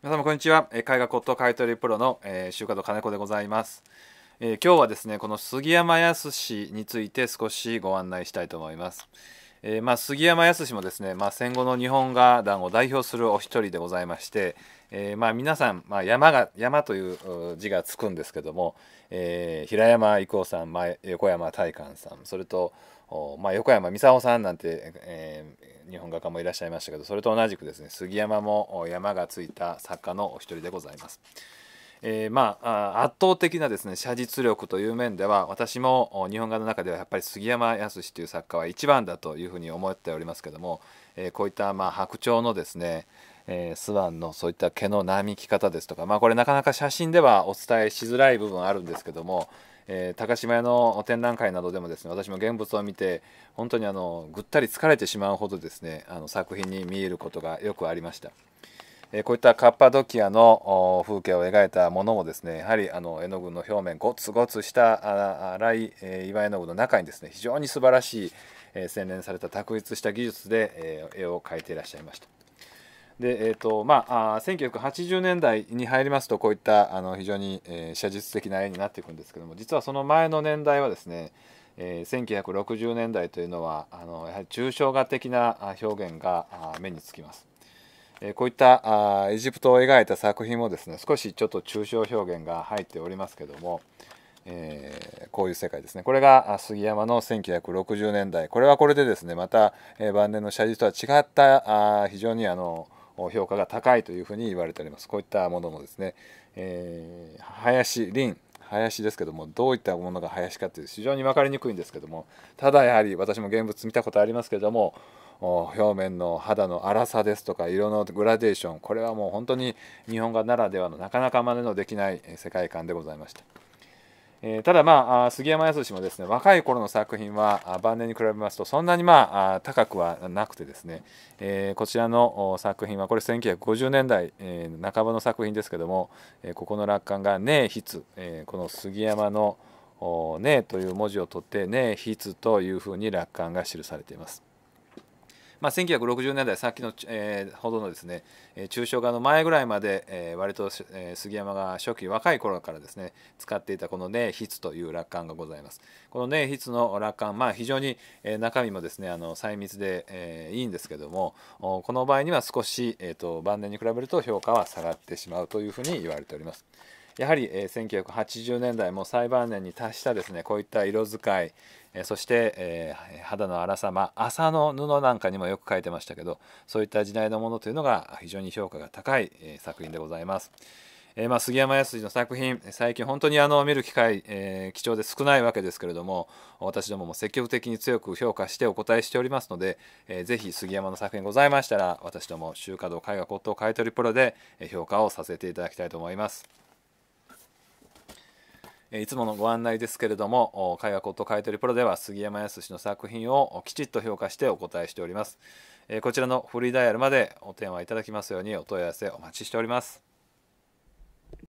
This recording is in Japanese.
皆様こんにちは絵画骨董買取プロの、えー、週刊金子でございます、えー、今日はですねこの杉山靖について少しご案内したいと思います、えー、まあ、杉山靖もですね、まあ、戦後の日本画壇を代表するお一人でございまして、えー、まあ皆さん、まあ、山が山という字がつくんですけども、えー、平山郁夫さん、まあ、横山大観さんそれと、まあ、横山美佐さんなんて、えー、日本画家もいらっしゃいましたけどそれと同じくですね杉山も山がついた作家のお一人でございます。えー、まあ圧倒的なですね写実力という面では私も日本画の中ではやっぱり杉山靖という作家は一番だというふうに思っておりますけども、えー、こういったまあ白鳥のですねえー、スワンのそういった毛の並み方ですとか、まあ、これなかなか写真ではお伝えしづらい部分あるんですけども、えー、高島屋の展覧会などでもですね私も現物を見て本当にあのぐったり疲れてしまうほどですねあの作品に見えることがよくありました。えー、こういったカッパドキアの風景を描いたものもですねやはりあの絵の具の表面ゴツゴツした荒い、え岩絵の具の中にですね非常に素晴らしい、えー、洗練された卓越した技術で、えー、絵を描いていらっしゃいました。でえーとまあ、あ1980年代に入りますとこういったあの非常に、えー、写実的な絵になっていくんですけども実はその前の年代はですね、えー、1960年代というのはあのやはり抽象画的な表現が目につきます。えー、こういったあエジプトを描いた作品もですね少しちょっと抽象表現が入っておりますけども、えー、こういう世界ですねこれが杉山の1960年代これはこれでですねまた、え晩年の写実とは違ったあ非常にあの評価が高いというふうに言われております。こういったものもですね、えー、林林林ですけどもどういったものが林かという非常に分かりにくいんですけどもただやはり私も現物見たことありますけども表面の肌の粗さですとか色のグラデーションこれはもう本当に日本画ならではのなかなか真似のできない世界観でございました。えー、ただまあ杉山康もですね若い頃の作品は晩年に比べますとそんなにまあ高くはなくてですね、えー、こちらの作品はこれ1950年代、えー、半ばの作品ですけども、えここの楽観が「ねえつ」えこの杉山の「ねえ」という文字を取って「ねえつ」というふうに楽観が記されています。まあ、1960年代さっきの、えー、ほどのですね中小化の前ぐらいまで、えー、割と、えー、杉山が初期若い頃からですね使っていたこの「寧筆」という楽観がございます。この寧筆の楽観、まあ、非常に、えー、中身もですねあの細密で、えー、いいんですけどもこの場合には少し、えーと晩年に比べると評価は下がってしまうというふうに言われております。やはり、1980年代も最晩年に達したですねこういった色使い、そして、肌の荒さ、ま麻の布なんかにもよく書いてましたけどそういった時代のものというのが非常に評価が高い、作品でございます。えまあ、杉山康二の作品最近本当にあの見る機会、え貴重で少ないわけですけれども私どもも積極的に強く評価してお答えしておりますので、えぜひ杉山の作品ございましたら私ども「週華堂絵画骨董買取プロ」で評価をさせていただきたいと思います。いつものご案内ですけれども、絵画コット買取プロでは杉山康の作品をきちっと評価してお答えしております。こちらのフリーダイヤルまでお電話いただきますようにお問い合わせお待ちしております。